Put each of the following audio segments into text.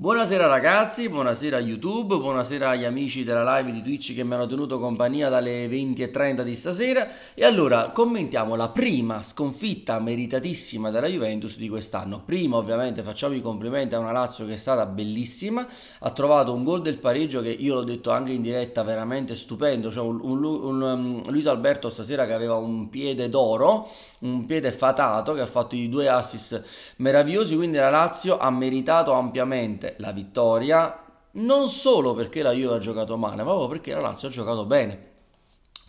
Buonasera ragazzi, buonasera YouTube, buonasera agli amici della live di Twitch che mi hanno tenuto compagnia dalle 20.30 di stasera e allora commentiamo la prima sconfitta meritatissima della Juventus di quest'anno. Prima ovviamente facciamo i complimenti a una Lazio che è stata bellissima, ha trovato un gol del pareggio che io l'ho detto anche in diretta veramente stupendo, cioè un, un, un, um, Luis Alberto stasera che aveva un piede d'oro, un piede fatato che ha fatto i due assist meravigliosi, quindi la Lazio ha meritato ampiamente la vittoria, non solo perché la Juve ha giocato male, ma proprio perché la Lazio ha giocato bene.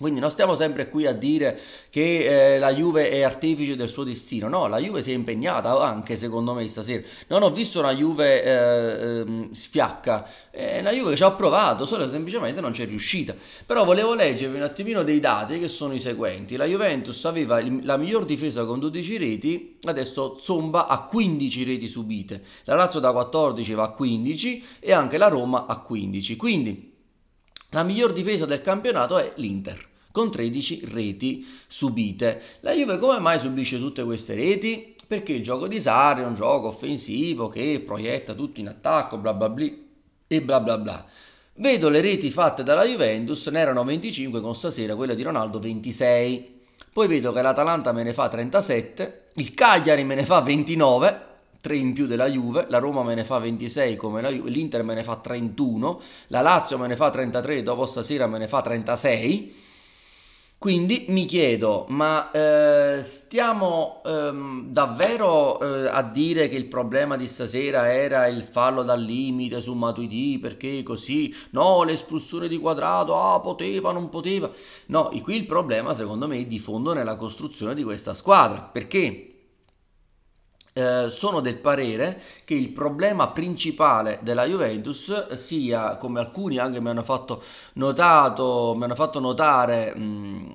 Quindi non stiamo sempre qui a dire che eh, la Juve è artefice del suo destino, no, la Juve si è impegnata anche secondo me stasera. Non ho visto una Juve eh, ehm, sfiacca, è una Juve che ci ha provato, solo semplicemente non c'è riuscita. Però volevo leggervi un attimino dei dati che sono i seguenti. La Juventus aveva la miglior difesa con 12 reti, adesso zomba a 15 reti subite. La Lazio da 14 va a 15 e anche la Roma a 15. Quindi la miglior difesa del campionato è l'Inter con 13 reti subite. La Juve come mai subisce tutte queste reti? Perché il gioco di Sarri è un gioco offensivo che proietta tutto in attacco, bla bla bla e bla bla bla. Vedo le reti fatte dalla Juventus, ne erano 25 con stasera quella di Ronaldo 26. Poi vedo che l'Atalanta me ne fa 37, il Cagliari me ne fa 29, 3 in più della Juve, la Roma me ne fa 26 come la Juve, l'Inter me ne fa 31, la Lazio me ne fa 33, dopo stasera me ne fa 36 quindi mi chiedo, ma eh, stiamo ehm, davvero eh, a dire che il problema di stasera era il fallo dal limite su Matuidi, perché così, no, l'espulsione di quadrato, ah, poteva, non poteva. No, qui il problema secondo me è di fondo nella costruzione di questa squadra, perché eh, sono del parere che il problema principale della Juventus sia, come alcuni anche mi hanno fatto, notato, mi hanno fatto notare, mh, mm,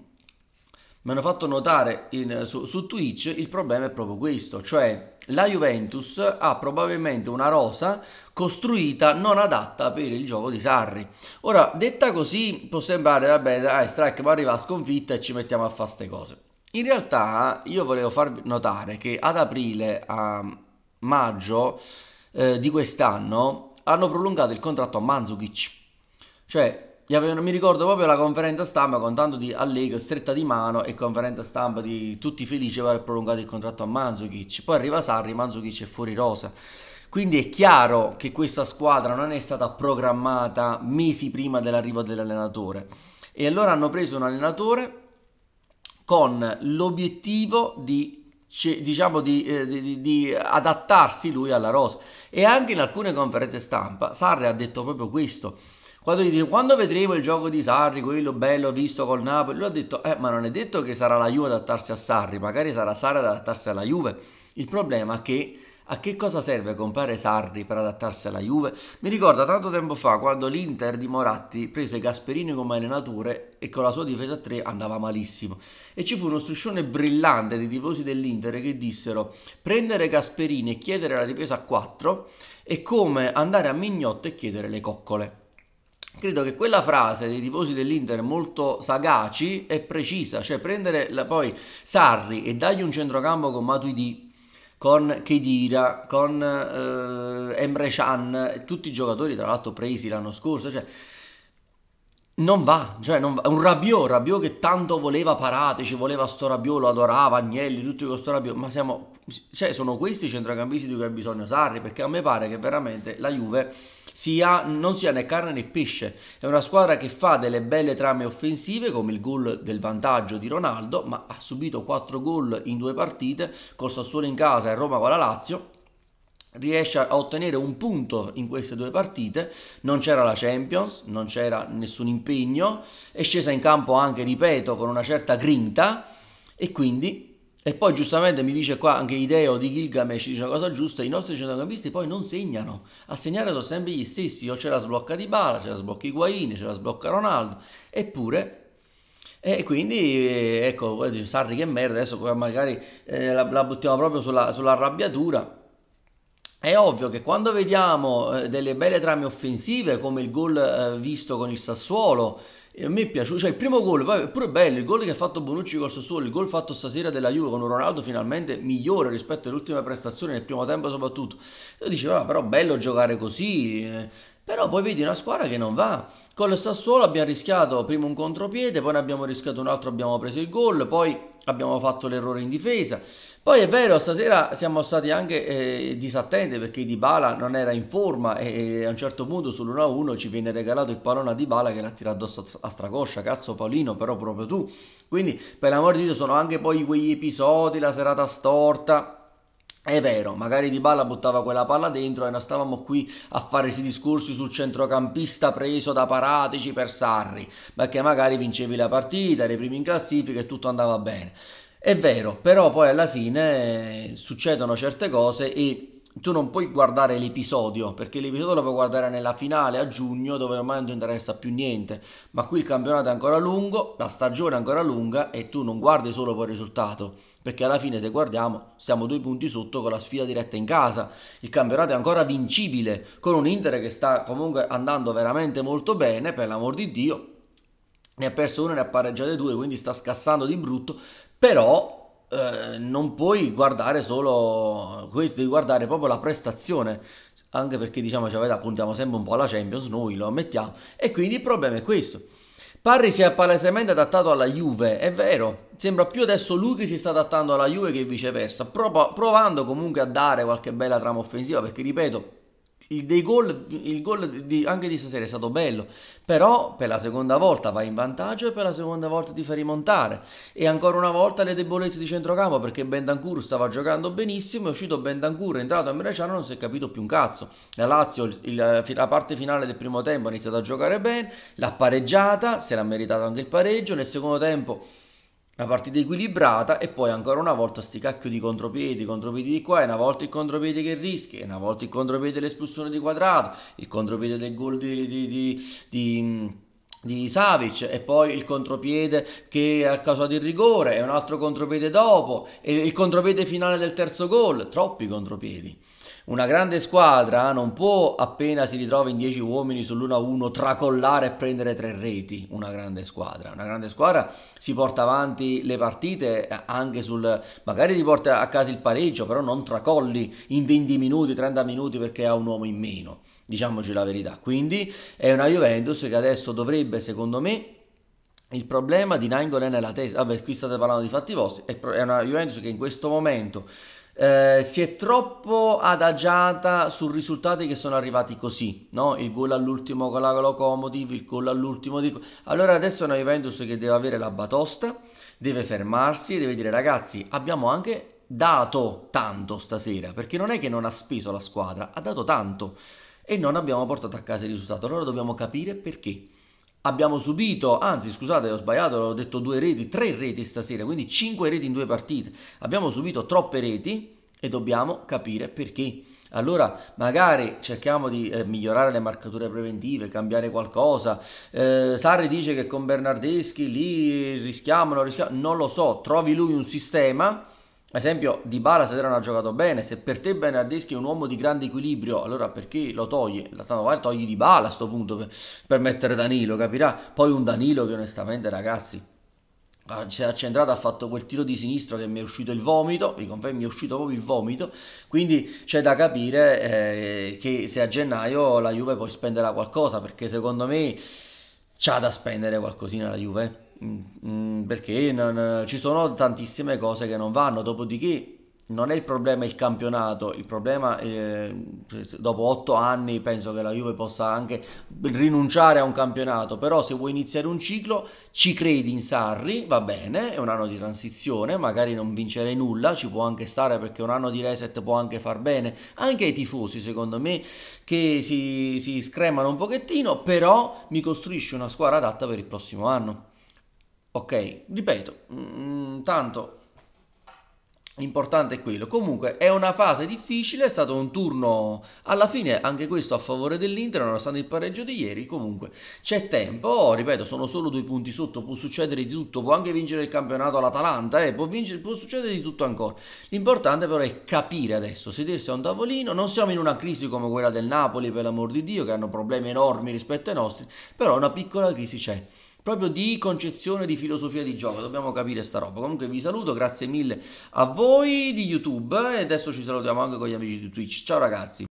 mi hanno fatto notare in, su, su Twitch, il problema è proprio questo, cioè la Juventus ha probabilmente una rosa costruita non adatta per il gioco di Sarri. Ora, detta così, può sembrare, vabbè, dai, Strike, ma arriva a sconfitta e ci mettiamo a fare queste cose. In realtà io volevo farvi notare che ad aprile a maggio eh, di quest'anno hanno prolungato il contratto a Manzukic. Cioè, avevano, mi ricordo proprio la conferenza stampa con tanto di Allegro stretta di mano e conferenza stampa di tutti felici per aver prolungato il contratto a Manzukic. Poi arriva Sarri, Manzukic è fuori rosa. Quindi è chiaro che questa squadra non è stata programmata mesi prima dell'arrivo dell'allenatore. E allora hanno preso un allenatore con l'obiettivo di diciamo eh, di, di, di, adattarsi lui alla rosa e anche in alcune conferenze stampa Sarri ha detto proprio questo quando gli dice quando vedremo il gioco di Sarri quello bello visto col Napoli lui ha detto eh, ma non è detto che sarà la Juve adattarsi a Sarri magari sarà Sarri ad adattarsi alla Juve il problema è che a che cosa serve comprare Sarri per adattarsi alla Juve? Mi ricorda tanto tempo fa quando l'Inter di Moratti prese Gasperini come allenatore e con la sua difesa a 3 andava malissimo. E ci fu uno striscione brillante dei tifosi dell'Inter che dissero prendere Gasperini e chiedere la difesa a 4 è come andare a Mignotto e chiedere le coccole. Credo che quella frase dei tifosi dell'Inter molto sagaci e precisa, cioè prendere la, poi Sarri e dargli un centrocampo con Matuidi con Kedira, con eh, Emre Chan, tutti i giocatori tra l'altro presi l'anno scorso, cioè non va, cioè non va. un Rabiot, Rabiot che tanto voleva parate, ci voleva sto Rabiot, lo adorava Agnelli, tutti con sto Rabiot, ma siamo cioè sono questi i centrocampisti di cui ha bisogno Sarri perché a me pare che veramente la Juve sia, non sia né carne né pesce è una squadra che fa delle belle trame offensive come il gol del vantaggio di Ronaldo ma ha subito 4 gol in due partite con Sassuolo in casa e Roma con la Lazio riesce a ottenere un punto in queste due partite, non c'era la Champions, non c'era nessun impegno, è scesa in campo anche, ripeto, con una certa grinta e quindi e poi giustamente mi dice qua anche Ideo di Gilgamesh dice una cosa giusta, i nostri centrocampisti poi non segnano, a segnare sono sempre gli stessi, o ce la sblocca Di Bala, ce la sblocca Higuain, ce la sblocca Ronaldo, eppure... E quindi eh, ecco, Sarri che merda, adesso magari eh, la, la, buttiamo proprio sulla, sull'arrabbiatura. È ovvio che quando vediamo eh, delle belle trame offensive come il gol eh, visto con il Sassuolo, e a me è piaciuto, cioè il primo gol, poi pure bello, il gol che ha fatto Bonucci col Sassuolo, il gol fatto stasera della Juve con Ronaldo finalmente migliore rispetto all'ultima prestazione nel primo tempo soprattutto. Io dicevo, ah, però bello giocare così, eh, però poi vedi una squadra che non va con il Sassuolo abbiamo rischiato prima un contropiede, poi ne abbiamo rischiato un altro, abbiamo preso il gol, poi abbiamo fatto l'errore in difesa. Poi è vero, stasera siamo stati anche eh, disattenti perché Dybala non era in forma e, e a un certo punto sull'1-1 ci viene regalato il pallone a Dybala che l'ha tirato addosso a stracoscia, cazzo Paolino, però proprio tu. Quindi per l'amor di Dio sono anche poi quegli episodi, la serata storta, è vero, magari Di Balla buttava quella palla dentro e non stavamo qui a fare questi discorsi sul centrocampista preso da Paratici per Sarri, perché magari vincevi la partita, eri primi in classifica e tutto andava bene. È vero, però poi alla fine eh, succedono certe cose e tu non puoi guardare l'episodio, perché l'episodio lo puoi guardare nella finale a giugno dove ormai non ti interessa più niente, ma qui il campionato è ancora lungo, la stagione è ancora lunga e tu non guardi solo poi il risultato perché alla fine se guardiamo siamo due punti sotto con la sfida diretta in casa, il campionato è ancora vincibile con un Inter che sta comunque andando veramente molto bene, per l'amor di Dio, ne ha perso una, ne ha pareggiate due, quindi sta scassando di brutto, però eh, non puoi guardare solo questo, devi guardare proprio la prestazione anche perché diciamo, cioè, vabbè, puntiamo sempre un po' alla Champions, noi lo ammettiamo, e quindi il problema è questo. Parri si è palesemente adattato alla Juve, è vero, sembra più adesso lui che si sta adattando alla Juve che viceversa, provando comunque a dare qualche bella trama offensiva perché ripeto il, goal, il gol di, anche di stasera è stato bello, però per la seconda volta va in vantaggio e per la seconda volta ti fa rimontare. E ancora una volta le debolezze di centrocampo perché Bendancur stava giocando benissimo, è uscito Bendancur, è entrato a Bresciano non si è capito più un cazzo. La Lazio il, il, la parte finale del primo tempo ha iniziato a giocare bene, l'ha pareggiata, se l'ha meritato anche il pareggio, nel secondo tempo una partita equilibrata e poi ancora una volta sti cacchio di contropiedi, contropiedi di qua, e una volta il contropiede che rischia, una volta il contropiede dell'espulsione di quadrato, il contropiede del gol di, di, di, di di Savic e poi il contropiede che ha causato il rigore e un altro contropiede dopo e il contropiede finale del terzo gol, troppi contropiedi. Una grande squadra non può appena si ritrova in 10 uomini sull'1-1 tracollare e prendere tre reti, una grande squadra. Una grande squadra si porta avanti le partite eh, anche sul magari ti porta a casa il pareggio, però non tracolli in 20 minuti, 30 minuti perché ha un uomo in meno. Diciamoci la verità. Quindi è una Juventus che adesso dovrebbe, secondo me, il problema di Nangolan è la testa, vabbè qui state parlando di fatti vostri, è una Juventus che in questo momento eh, si è troppo adagiata su risultati che sono arrivati così, no? il gol all'ultimo con la Locomotive, il gol all'ultimo di... Allora adesso è una Juventus che deve avere la batosta, deve fermarsi, e deve dire ragazzi abbiamo anche dato tanto stasera, perché non è che non ha speso la squadra, ha dato tanto e non abbiamo portato a casa il risultato, allora dobbiamo capire perché abbiamo subito, anzi scusate ho sbagliato, ho detto due reti, tre reti stasera, quindi cinque reti in due partite, abbiamo subito troppe reti e dobbiamo capire perché. Allora magari cerchiamo di eh, migliorare le marcature preventive, cambiare qualcosa. Eh, Sarri dice che con Bernardeschi lì rischiamo, non rischiamo, non lo so, trovi lui un sistema esempio, Di Bala stasera non ha giocato bene. Se per te Bernardeschi è un uomo di grande equilibrio, allora perché lo togli? togli Di Bala a questo punto per, per, mettere Danilo, capirà? Poi un Danilo che onestamente, ragazzi, si è accentrato, ha fatto quel tiro di sinistro che mi è uscito il vomito, vi confermo, mi è uscito proprio il vomito. Quindi c'è da capire eh, che se a gennaio la Juve poi spenderà qualcosa, perché secondo me c'ha da spendere qualcosina la Juve. Eh. Mm, mm, perché non, eh, ci sono tantissime cose che non vanno, dopodiché non è il problema il campionato, il problema eh, dopo otto anni penso che la Juve possa anche rinunciare a un campionato, però se vuoi iniziare un ciclo ci credi in Sarri, va bene, è un anno di transizione, magari non vincerei nulla, ci può anche stare perché un anno di reset può anche far bene, anche ai tifosi secondo me che si, si scremano un pochettino, però mi costruisci una squadra adatta per il prossimo anno. Ok, ripeto, mh, mm, tanto importante è quello. Comunque è una fase difficile, è stato un turno alla fine anche questo a favore dell'Inter, nonostante il pareggio di ieri, comunque c'è tempo, oh, ripeto, sono solo due punti sotto, può succedere di tutto, può anche vincere il campionato all'Atalanta, eh, può, vincere, può succedere di tutto ancora. L'importante però è capire adesso, sedersi a un tavolino, non siamo in una crisi come quella del Napoli, per l'amor di Dio, che hanno problemi enormi rispetto ai nostri, però una piccola crisi c'è proprio di concezione di filosofia di gioco, dobbiamo capire sta roba. Comunque vi saluto, grazie mille a voi di YouTube e adesso ci salutiamo anche con gli amici di Twitch. Ciao ragazzi!